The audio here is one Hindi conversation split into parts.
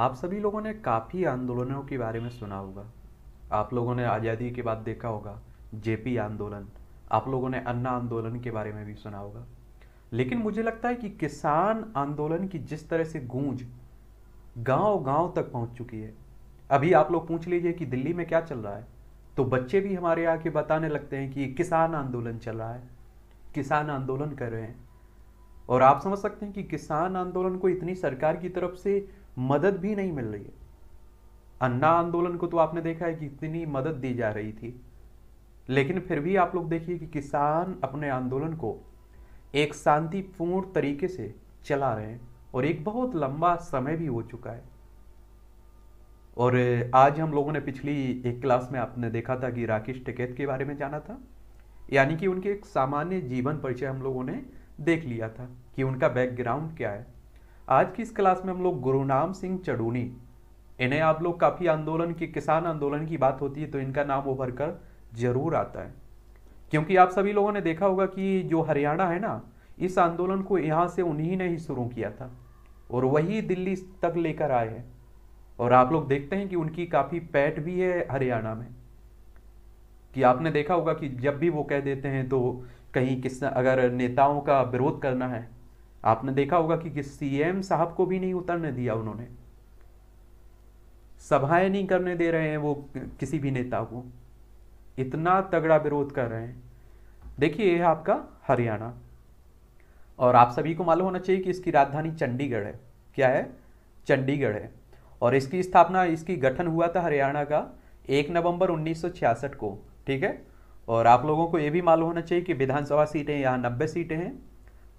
आप सभी लोगों ने काफ़ी आंदोलनों के बारे में सुना होगा आप लोगों ने आज़ादी के बाद देखा होगा जेपी आंदोलन आप लोगों ने अन्ना आंदोलन के बारे में भी सुना होगा लेकिन मुझे लगता है कि किसान आंदोलन की जिस तरह से गूंज गांव गांव तक पहुंच चुकी है अभी आप लोग पूछ लीजिए कि दिल्ली में क्या चल रहा है तो बच्चे भी हमारे आके बताने लगते हैं कि किसान आंदोलन चल रहा है किसान आंदोलन कर रहे हैं और आप समझ सकते हैं कि किसान आंदोलन को इतनी सरकार की तरफ से मदद भी नहीं मिल रही है अन्ना आंदोलन को तो आपने देखा है कि इतनी मदद दी जा रही थी लेकिन फिर भी आप लोग देखिए कि किसान अपने आंदोलन को एक शांतिपूर्ण तरीके से चला रहे हैं और एक बहुत लंबा समय भी हो चुका है और आज हम लोगों ने पिछली एक क्लास में आपने देखा था कि राकेश टिकैत के बारे में जाना था यानी कि उनके एक सामान्य जीवन परिचय हम लोगों ने देख लिया था कि उनका बैकग्राउंड क्या है आज की इस क्लास में हम लोग गुरुनाम सिंह चडूनी इन्हें आप लोग काफ़ी आंदोलन की किसान आंदोलन की बात होती है तो इनका नाम उभर कर जरूर आता है क्योंकि आप सभी लोगों ने देखा होगा कि जो हरियाणा है ना इस आंदोलन को यहाँ से उन्हीं ने ही शुरू किया था और वही दिल्ली तक लेकर आए हैं और आप लोग देखते हैं कि उनकी काफ़ी पैठ भी है हरियाणा में कि आपने देखा होगा कि जब भी वो कह देते हैं तो कहीं किस अगर नेताओं का विरोध करना है आपने देखा होगा कि सीएम साहब को भी नहीं उतरने दिया उन्होंने सभाएं नहीं करने दे रहे हैं वो किसी भी नेता को इतना तगड़ा विरोध कर रहे हैं देखिए यह आपका हरियाणा और आप सभी को मालूम होना चाहिए कि इसकी राजधानी चंडीगढ़ है क्या है चंडीगढ़ है और इसकी स्थापना इसकी गठन हुआ था हरियाणा का एक नवंबर 1966 को ठीक है और आप लोगों को यह भी मालूम होना चाहिए कि विधानसभा सीटें यहाँ नब्बे सीटें हैं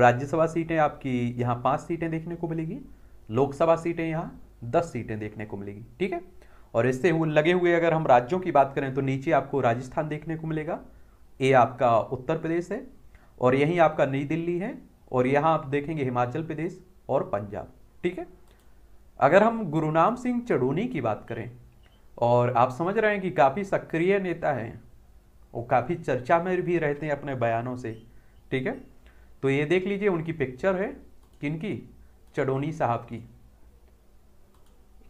राज्यसभा सीटें आपकी यहाँ पाँच सीटें देखने को मिलेगी लोकसभा सीटें यहाँ दस सीटें देखने को मिलेगी ठीक है और इससे लगे हुए अगर हम राज्यों की बात करें तो नीचे आपको राजस्थान देखने को मिलेगा ये आपका उत्तर प्रदेश है और यहीं आपका नई दिल्ली है और यहाँ आप देखेंगे हिमाचल प्रदेश और पंजाब ठीक है अगर हम गुरुनाम सिंह चढ़ूनी की बात करें और आप समझ रहे हैं कि काफ़ी सक्रिय नेता हैं वो काफ़ी चर्चा में भी रहते हैं अपने बयानों से ठीक है तो ये देख लीजिए उनकी पिक्चर है किनकी चडोनी साहब की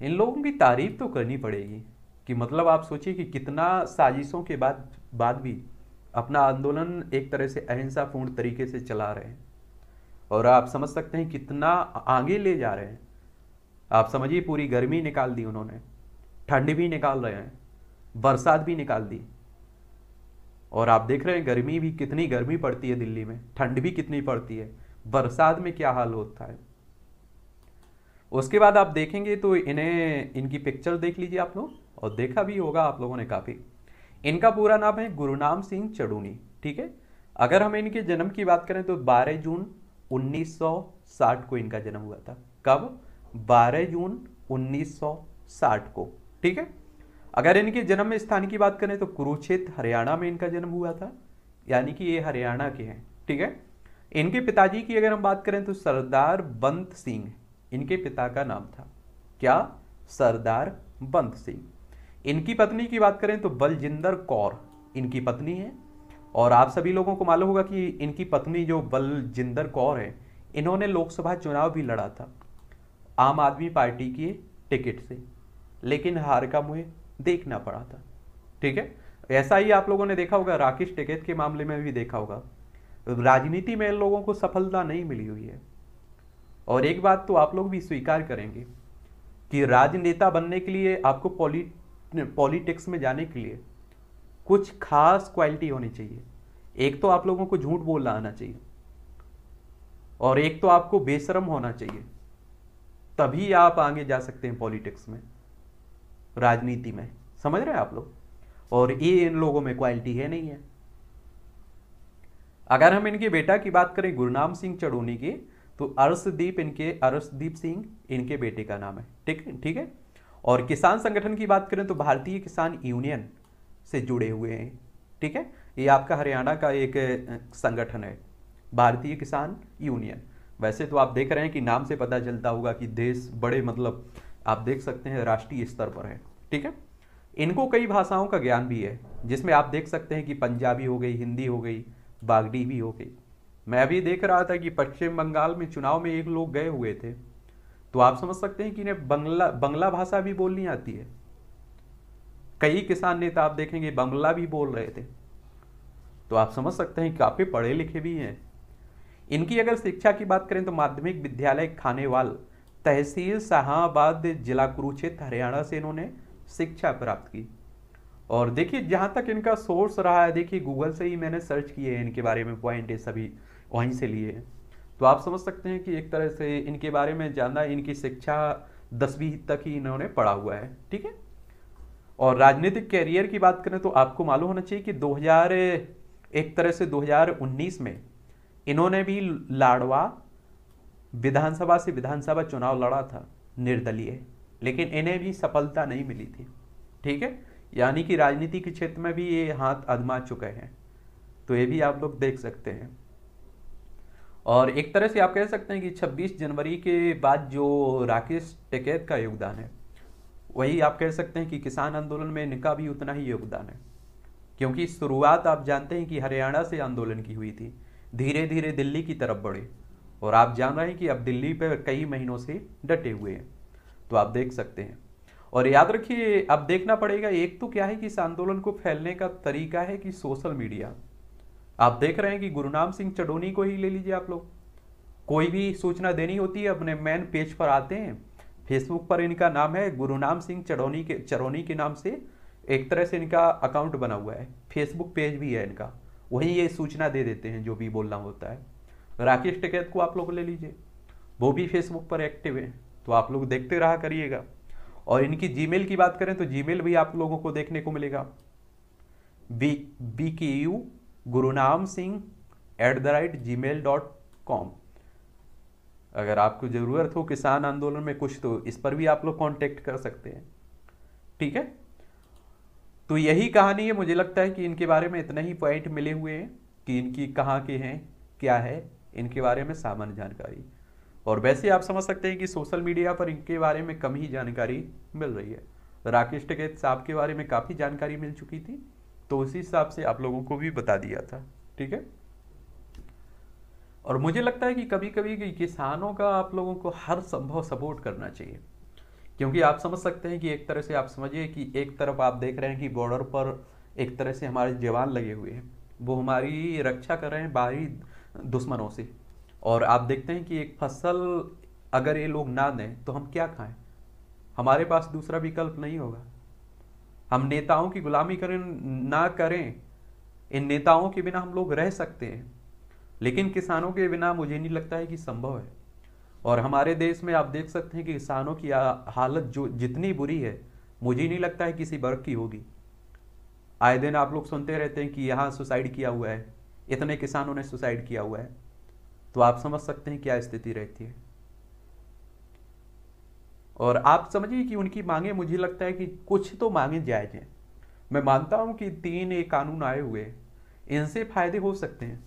इन लोगों की तारीफ तो करनी पड़ेगी कि मतलब आप सोचिए कि कितना साजिशों के बाद बाद भी अपना आंदोलन एक तरह से अहिंसापूर्ण तरीके से चला रहे हैं और आप समझ सकते हैं कितना आगे ले जा रहे हैं आप समझिए पूरी गर्मी निकाल दी उन्होंने ठंड भी निकाल रहे हैं बरसात भी निकाल दी और आप देख रहे हैं गर्मी भी कितनी गर्मी पड़ती है दिल्ली में ठंड भी कितनी पड़ती है बरसात में क्या हाल होता है उसके बाद आप देखेंगे तो इन्हें इनकी पिक्चर देख लीजिए आप लोग और देखा भी होगा आप लोगों ने काफ़ी इनका पूरा नाम है गुरुनाम सिंह चड़ूनी ठीक है अगर हम इनके जन्म की बात करें तो 12 जून 1960 को इनका जन्म हुआ था कब 12 जून 1960 को ठीक है अगर इनके जन्म स्थान की बात करें तो कुरुक्षेत्र हरियाणा में इनका जन्म हुआ था यानी कि ये हरियाणा के हैं ठीक है इनके पिताजी की अगर हम बात करें तो सरदार बंत सिंह इनके पिता का नाम था क्या सरदार बंत सिंह इनकी पत्नी की बात करें तो बलजिंदर कौर इनकी पत्नी है और आप सभी लोगों को मालूम होगा कि इनकी पत्नी जो बलजिंदर कौर है इन्होंने लोकसभा चुनाव भी लड़ा था आम आदमी पार्टी के टिकट से लेकिन हार का मुँह देखना पड़ा था ठीक है ऐसा ही आप लोगों ने देखा होगा राकेश टिकेत के मामले में भी देखा होगा राजनीति में लोगों को सफलता नहीं मिली हुई है और एक बात तो आप लोग भी स्वीकार करेंगे कि राजनेता बनने के लिए आपको पॉलिटिक्स में जाने के लिए कुछ खास क्वालिटी होनी चाहिए एक तो आप लोगों को झूठ बोलना आना चाहिए और एक तो आपको बेशरम होना चाहिए तभी आप आगे जा सकते हैं पॉलिटिक्स में राजनीति में समझ रहे हैं आप लोग और ये इन लोगों में क्वालिटी है नहीं है अगर हम इनके बेटा की बात करें गुरुनाम सिंह चढ़ोनी की तो अर्शदीप इनके अर्शदीप सिंह इनके बेटे का नाम है ठीक ठीक है और किसान संगठन की बात करें तो भारतीय किसान यूनियन से जुड़े हुए हैं ठीक है ये आपका हरियाणा का एक संगठन है भारतीय किसान यूनियन वैसे तो आप देख रहे हैं कि नाम से पता चलता होगा कि देश बड़े मतलब आप देख सकते हैं राष्ट्रीय स्तर पर है ठीक है इनको कई भाषाओं का ज्ञान भी है जिसमें आप देख सकते हैं कि पंजाबी हो गई हिंदी हो गई बागडी भी हो गई मैं अभी देख रहा था कि पश्चिम बंगाल में चुनाव में एक लोग गए हुए थे तो आप समझ सकते हैं कि इन्हें बंगला बंगला भाषा भी बोलनी आती है कई किसान नेता आप देखेंगे बंगला भी बोल रहे थे तो आप समझ सकते हैं काफ़ी पढ़े लिखे भी हैं इनकी अगर शिक्षा की बात करें तो माध्यमिक विद्यालय खानेवाल तहसील शाहबाद जिला कुरुक्षेत्र हरियाणा से इन्होंने शिक्षा प्राप्त की और देखिए जहाँ तक इनका सोर्स रहा है देखिए गूगल से ही मैंने सर्च किए हैं इनके बारे में पॉइंट सभी वहीं से लिए हैं तो आप समझ सकते हैं कि एक तरह से इनके बारे में जानना इनकी शिक्षा दसवीं तक ही इन्होंने पढ़ा हुआ है ठीक है और राजनीतिक कैरियर की बात करें तो आपको मालूम होना चाहिए कि 2000 एक तरह से 2019 में इन्होंने भी लाडवा विधानसभा से विधानसभा चुनाव लड़ा था निर्दलीय लेकिन इन्हें भी सफलता नहीं मिली थी ठीक है यानी कि राजनीति के क्षेत्र में भी ये हाथ आजमा चुके हैं तो ये भी आप लोग देख सकते हैं और एक तरह से आप कह सकते हैं कि 26 जनवरी के बाद जो राकेश टिकैत का योगदान है वही आप कह सकते हैं कि किसान आंदोलन में इनका भी उतना ही योगदान है क्योंकि शुरुआत आप जानते हैं कि हरियाणा से आंदोलन की हुई थी धीरे धीरे दिल्ली की तरफ बढ़ी और आप जान रहे हैं कि अब दिल्ली पर कई महीनों से डटे हुए हैं तो आप देख सकते हैं और याद रखिए अब देखना पड़ेगा एक तो क्या है कि इस आंदोलन को फैलने का तरीका है कि सोशल मीडिया आप देख रहे हैं कि गुरु नाम सिंह चडोनी को ही ले लीजिए आप लोग कोई भी सूचना देनी होती है अपने मेन पेज पर आते हैं फेसबुक पर इनका नाम है गुरु नाम सिंह चडोनी के चरौनी के नाम से एक तरह से इनका अकाउंट बना हुआ है फेसबुक पेज भी है इनका वहीं ये सूचना दे देते हैं जो भी बोलना होता है राकेश टिकैत को आप लोग ले लीजिए वो भी फेसबुक पर एक्टिव है तो आप लोग देखते रहा करिएगा और इनकी जीमेल की बात करें तो जीमेल भी आप लोगों को देखने को मिलेगा B B K U Singh at the rate Gmail dot com अगर आपको ज़रूरत हो किसान आंदोलन में कुछ तो इस पर भी आप लोग कांटेक्ट कर सकते हैं ठीक है तो यही कहानी है मुझे लगता है कि इनके बारे में इतना ही पॉइंट मिले हुए हैं कि इनकी कहाँ के हैं क्या है इनके बारे में सामान्य जानकारी और वैसे आप समझ सकते हैं कि सोशल मीडिया पर इनके बारे में कम ही जानकारी मिल रही है राकेश टिकेत साहब के बारे में काफ़ी जानकारी मिल चुकी थी तो उसी हिसाब से आप लोगों को भी बता दिया था ठीक है और मुझे लगता है कि कभी कभी कि किसानों का आप लोगों को हर संभव सपोर्ट करना चाहिए क्योंकि आप समझ सकते हैं कि एक तरह से आप समझिए कि एक तरफ आप देख रहे हैं कि बॉर्डर पर एक तरह से हमारे जवान लगे हुए हैं वो हमारी रक्षा कर रहे हैं बाहरी दुश्मनों से और आप देखते हैं कि एक फसल अगर ये लोग ना दें तो हम क्या खाएं हमारे पास दूसरा विकल्प नहीं होगा हम नेताओं की गुलामी करें ना करें इन नेताओं के बिना हम लोग रह सकते हैं लेकिन किसानों के बिना मुझे नहीं लगता है कि संभव है और हमारे देश में आप देख सकते हैं कि किसानों की हालत जो जितनी बुरी है मुझे नहीं लगता है किसी वर्ग की होगी आए दिन आप लोग सुनते रहते हैं कि यहाँ सुसाइड किया हुआ है इतने किसानों ने सुसाइड किया हुआ है तो आप समझ सकते हैं क्या स्थिति रहती है और आप समझिए कि उनकी मांगे मुझे लगता है कि कुछ तो मांगे जायज हैं मैं मानता हूं कि तीन ये कानून आए हुए इनसे फायदे हो सकते हैं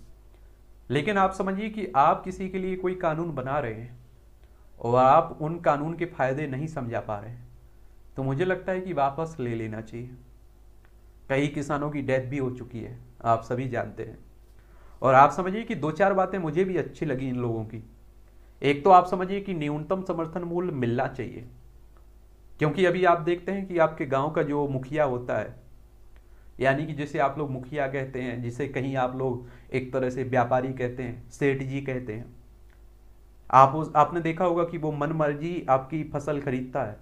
लेकिन आप समझिए कि आप किसी के लिए कोई कानून बना रहे हैं और आप उन कानून के फायदे नहीं समझा पा रहे तो मुझे लगता है कि वापस ले लेना चाहिए कई किसानों की डेथ भी हो चुकी है आप सभी जानते हैं और आप समझिए कि दो चार बातें मुझे भी अच्छी लगी इन लोगों की एक तो आप समझिए कि न्यूनतम समर्थन मूल्य मिलना चाहिए क्योंकि अभी आप देखते हैं कि आपके गांव का जो मुखिया होता है यानी कि जिसे आप लोग मुखिया कहते हैं जिसे कहीं आप लोग एक तरह से व्यापारी कहते हैं सेठ जी कहते हैं आप उस आपने देखा होगा कि वो मन मर्जी आपकी फसल खरीदता है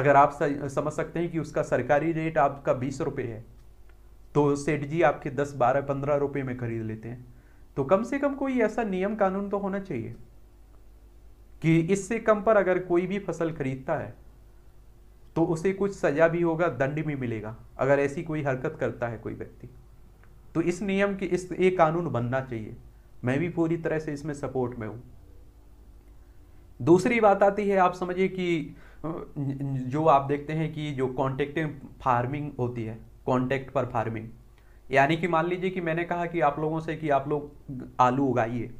अगर आप समझ सकते हैं कि उसका सरकारी रेट आपका बीस रुपये है तो सेठ जी आपके दस बारह पंद्रह रुपए में खरीद लेते हैं तो कम से कम कोई ऐसा नियम कानून तो होना चाहिए कि इससे कम पर अगर कोई भी फसल खरीदता है तो उसे कुछ सजा भी होगा दंड भी मिलेगा अगर ऐसी कोई हरकत करता है कोई व्यक्ति तो इस नियम की इस एक कानून बनना चाहिए मैं भी पूरी तरह से इसमें सपोर्ट में हूं दूसरी बात आती है आप समझिए कि जो आप देखते हैं कि जो कॉन्ट्रेक्टिव फार्मिंग होती है कॉन्टैक्ट पर फार्मिंग यानी कि मान लीजिए कि मैंने कहा कि आप लोगों से कि आप लोग आलू उगाइए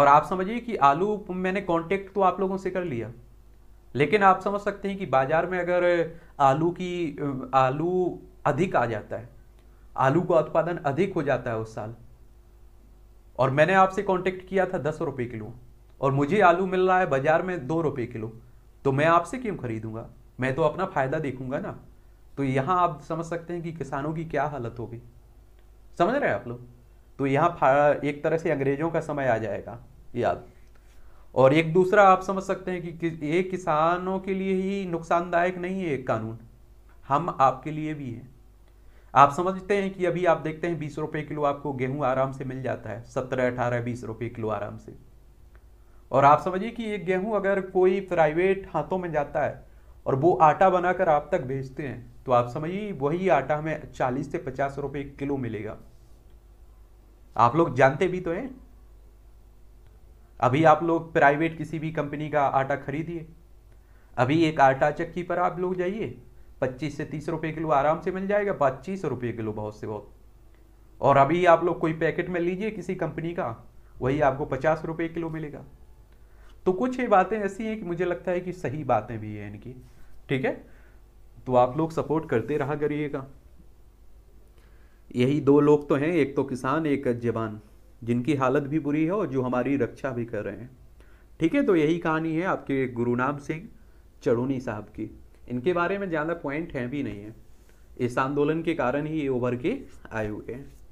और आप समझिए कि आलू मैंने कॉन्टैक्ट तो आप लोगों से कर लिया लेकिन आप समझ सकते हैं कि बाज़ार में अगर आलू की आलू अधिक आ जाता है आलू का उत्पादन अधिक हो जाता है उस साल और मैंने आपसे कांटेक्ट किया था दस रुपये किलो और मुझे आलू मिल रहा है बाज़ार में दो रुपये किलो तो मैं आपसे क्यों खरीदूंगा मैं तो अपना फ़ायदा देखूंगा ना तो यहाँ आप समझ सकते हैं कि किसानों की क्या हालत होगी समझ रहे हैं आप लोग तो यहाँ एक तरह से अंग्रेजों का समय आ जाएगा याद और एक दूसरा आप समझ सकते हैं कि, ये किसानों के लिए ही नुकसानदायक नहीं है एक कानून हम आपके लिए भी हैं आप समझते हैं कि अभी आप देखते हैं बीस रुपये किलो आपको गेहूं आराम से मिल जाता है सत्रह अठारह बीस रुपये किलो आराम से और आप समझिए कि ये गेहूं अगर कोई प्राइवेट हाथों में जाता है और वो आटा बनाकर आप तक भेजते हैं तो आप समझिए वही आटा हमें चालीस से पचास रुपये किलो मिलेगा आप लोग जानते भी तो हैं अभी आप लोग प्राइवेट किसी भी कंपनी का आटा खरीदिए अभी एक आटा चक्की पर आप लोग जाइए पच्चीस से तीस रुपए किलो आराम से मिल जाएगा पच्चीस रुपये किलो बहुत से बहुत और अभी आप लोग कोई पैकेट में लीजिए किसी कंपनी का वही आपको पचास रुपए किलो मिलेगा तो कुछ ये बातें ऐसी हैं कि मुझे लगता है कि सही बातें भी हैं इनकी ठीक है तो आप लोग सपोर्ट करते रहा करिएगा यही दो लोग तो हैं एक तो किसान एक जवान जिनकी हालत भी बुरी है और जो हमारी रक्षा भी कर रहे हैं ठीक है तो यही कहानी है आपके गुरु नाम सिंह चड़ूनी साहब की इनके बारे में ज़्यादा पॉइंट हैं भी नहीं है इस आंदोलन के कारण ही ये उभर के आए हुए हैं